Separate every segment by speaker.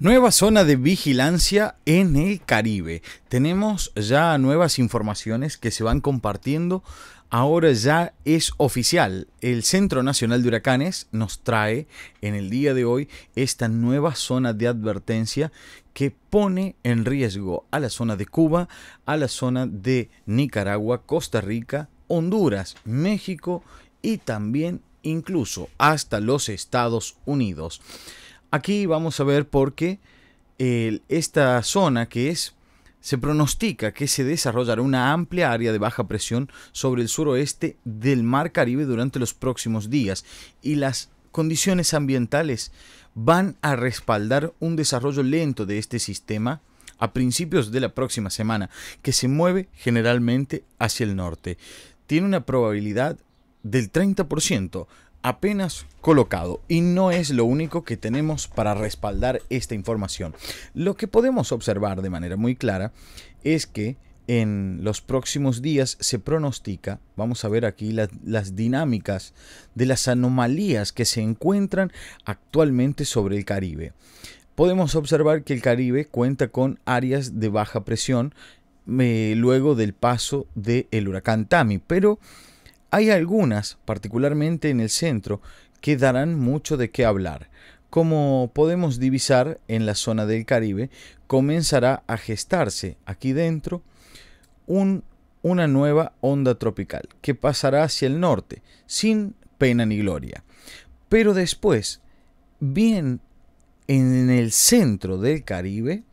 Speaker 1: Nueva zona de vigilancia en el Caribe. Tenemos ya nuevas informaciones que se van compartiendo. Ahora ya es oficial. El Centro Nacional de Huracanes nos trae en el día de hoy esta nueva zona de advertencia que pone en riesgo a la zona de Cuba, a la zona de Nicaragua, Costa Rica, Honduras, México y también incluso hasta los Estados Unidos. Aquí vamos a ver por qué esta zona que es se pronostica que se desarrollará una amplia área de baja presión sobre el suroeste del Mar Caribe durante los próximos días y las condiciones ambientales van a respaldar un desarrollo lento de este sistema a principios de la próxima semana, que se mueve generalmente hacia el norte. Tiene una probabilidad del 30%, apenas colocado y no es lo único que tenemos para respaldar esta información. Lo que podemos observar de manera muy clara es que en los próximos días se pronostica, vamos a ver aquí las dinámicas de las anomalías que se encuentran actualmente sobre el Caribe. Podemos observar que el Caribe cuenta con áreas de baja presión eh, luego del paso del huracán Tami, pero hay algunas, particularmente en el centro, que darán mucho de qué hablar. Como podemos divisar en la zona del Caribe, comenzará a gestarse aquí dentro una nueva onda tropical que pasará hacia el norte, sin pena ni gloria. Pero después, bien en el centro del Caribe,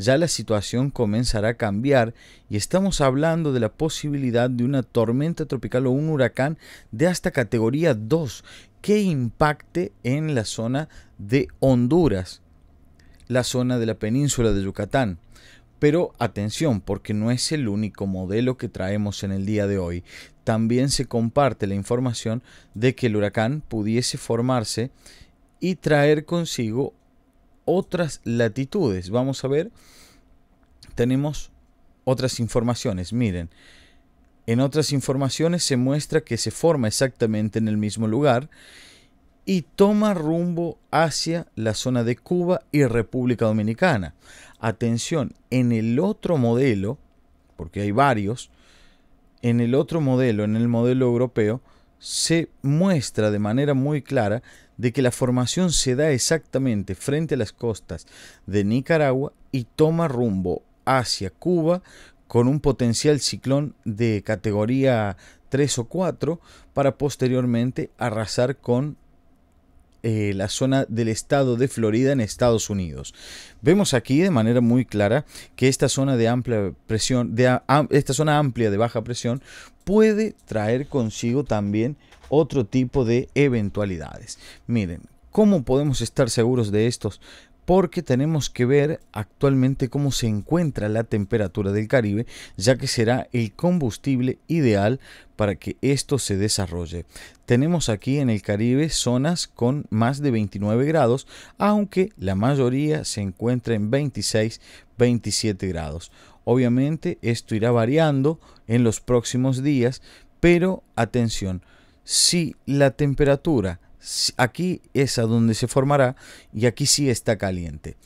Speaker 1: ya la situación comenzará a cambiar y estamos hablando de la posibilidad de una tormenta tropical o un huracán de hasta categoría 2 que impacte en la zona de Honduras, la zona de la península de Yucatán. Pero atención, porque no es el único modelo que traemos en el día de hoy. También se comparte la información de que el huracán pudiese formarse y traer consigo otras latitudes. Vamos a ver, tenemos otras informaciones. Miren, en otras informaciones se muestra que se forma exactamente en el mismo lugar y toma rumbo hacia la zona de Cuba y República Dominicana. Atención, en el otro modelo, porque hay varios, en el otro modelo, en el modelo europeo, se muestra de manera muy clara de que la formación se da exactamente frente a las costas de Nicaragua y toma rumbo hacia Cuba con un potencial ciclón de categoría 3 o 4 para posteriormente arrasar con eh, la zona del estado de Florida en Estados Unidos. Vemos aquí de manera muy clara que esta zona de amplia presión, de esta zona amplia de baja presión, puede traer consigo también otro tipo de eventualidades. Miren, ¿Cómo podemos estar seguros de estos? Porque tenemos que ver actualmente cómo se encuentra la temperatura del Caribe, ya que será el combustible ideal para que esto se desarrolle. Tenemos aquí en el Caribe zonas con más de 29 grados, aunque la mayoría se encuentra en 26, 27 grados. Obviamente esto irá variando en los próximos días, pero atención, si la temperatura Aquí es a donde se formará y aquí sí está caliente.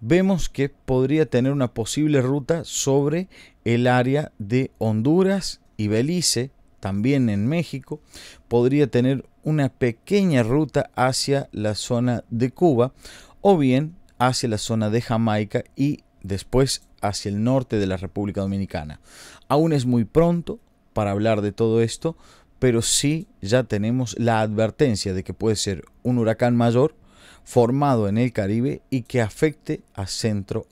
Speaker 1: Vemos que podría tener una posible ruta sobre el área de Honduras y Belice, también en México. Podría tener una pequeña ruta hacia la zona de Cuba o bien hacia la zona de Jamaica y después hacia el norte de la República Dominicana. Aún es muy pronto para hablar de todo esto, pero sí ya tenemos la advertencia de que puede ser un huracán mayor formado en el Caribe y que afecte a Centro